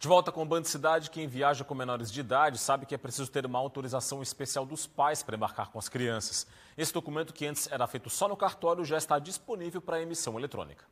De volta com o de Cidade, quem viaja com menores de idade sabe que é preciso ter uma autorização especial dos pais para embarcar com as crianças. Esse documento, que antes era feito só no cartório, já está disponível para emissão eletrônica.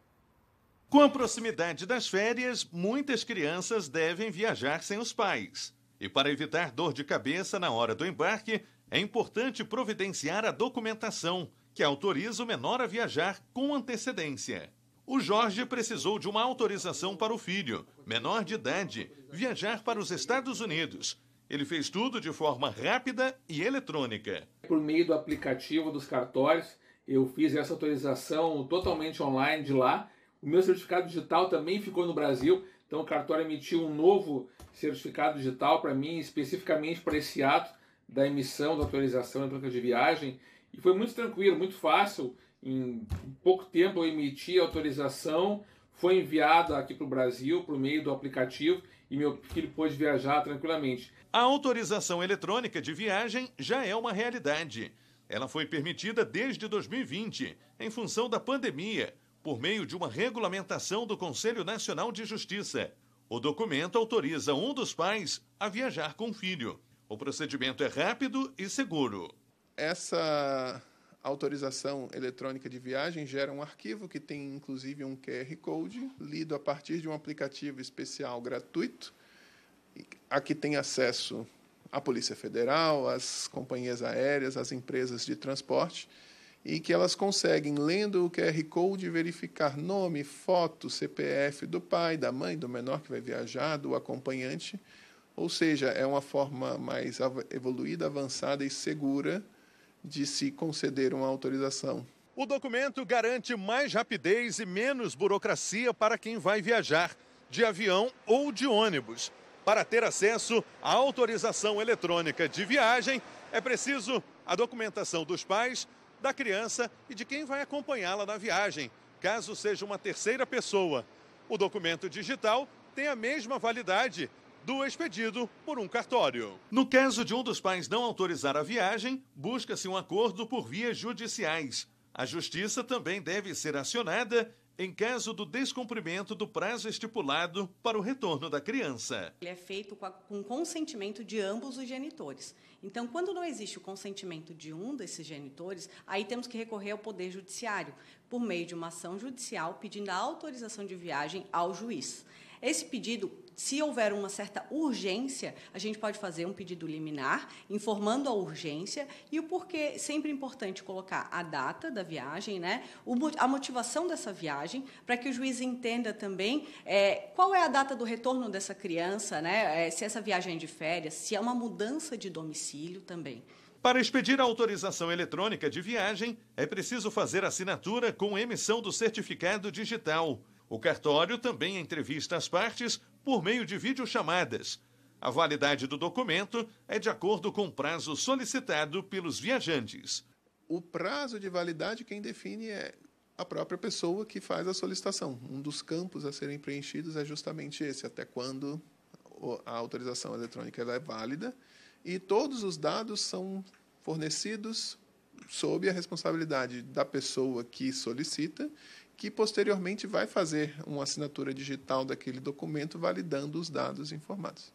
Com a proximidade das férias, muitas crianças devem viajar sem os pais. E para evitar dor de cabeça na hora do embarque, é importante providenciar a documentação que autoriza o menor a viajar com antecedência. O Jorge precisou de uma autorização para o filho, menor de idade, viajar para os Estados Unidos. Ele fez tudo de forma rápida e eletrônica. Por meio do aplicativo dos cartórios, eu fiz essa autorização totalmente online de lá. O meu certificado digital também ficou no Brasil, então o cartório emitiu um novo certificado digital para mim, especificamente para esse ato da emissão da autorização em troca de viagem. E foi muito tranquilo, muito fácil em pouco tempo eu emiti autorização, foi enviado aqui para o Brasil por meio do aplicativo e meu filho pôde viajar tranquilamente. A autorização eletrônica de viagem já é uma realidade. Ela foi permitida desde 2020, em função da pandemia, por meio de uma regulamentação do Conselho Nacional de Justiça. O documento autoriza um dos pais a viajar com o filho. O procedimento é rápido e seguro. Essa autorização eletrônica de viagem gera um arquivo que tem inclusive um QR Code, lido a partir de um aplicativo especial gratuito, a que tem acesso a Polícia Federal, as companhias aéreas, as empresas de transporte, e que elas conseguem, lendo o QR Code, verificar nome, foto, CPF do pai, da mãe, do menor que vai viajar, do acompanhante. Ou seja, é uma forma mais evoluída, avançada e segura de se conceder uma autorização. O documento garante mais rapidez e menos burocracia para quem vai viajar de avião ou de ônibus. Para ter acesso à autorização eletrônica de viagem, é preciso a documentação dos pais, da criança e de quem vai acompanhá-la na viagem, caso seja uma terceira pessoa. O documento digital tem a mesma validade do expedido por um cartório. No caso de um dos pais não autorizar a viagem, busca-se um acordo por vias judiciais. A justiça também deve ser acionada em caso do descumprimento do prazo estipulado para o retorno da criança. Ele é feito com, com consentimento de ambos os genitores. Então, quando não existe o consentimento de um desses genitores, aí temos que recorrer ao Poder Judiciário, por meio de uma ação judicial pedindo a autorização de viagem ao juiz. Esse pedido, se houver uma certa urgência, a gente pode fazer um pedido liminar, informando a urgência e o porquê. Sempre importante colocar a data da viagem, né? a motivação dessa viagem, para que o juiz entenda também é, qual é a data do retorno dessa criança, né? É, se essa viagem é de férias, se é uma mudança de domicílio também. Para expedir a autorização eletrônica de viagem, é preciso fazer assinatura com emissão do certificado digital. O cartório também entrevista as partes por meio de videochamadas. A validade do documento é de acordo com o prazo solicitado pelos viajantes. O prazo de validade quem define é a própria pessoa que faz a solicitação. Um dos campos a serem preenchidos é justamente esse, até quando a autorização eletrônica é válida. E todos os dados são fornecidos sob a responsabilidade da pessoa que solicita que posteriormente vai fazer uma assinatura digital daquele documento validando os dados informados.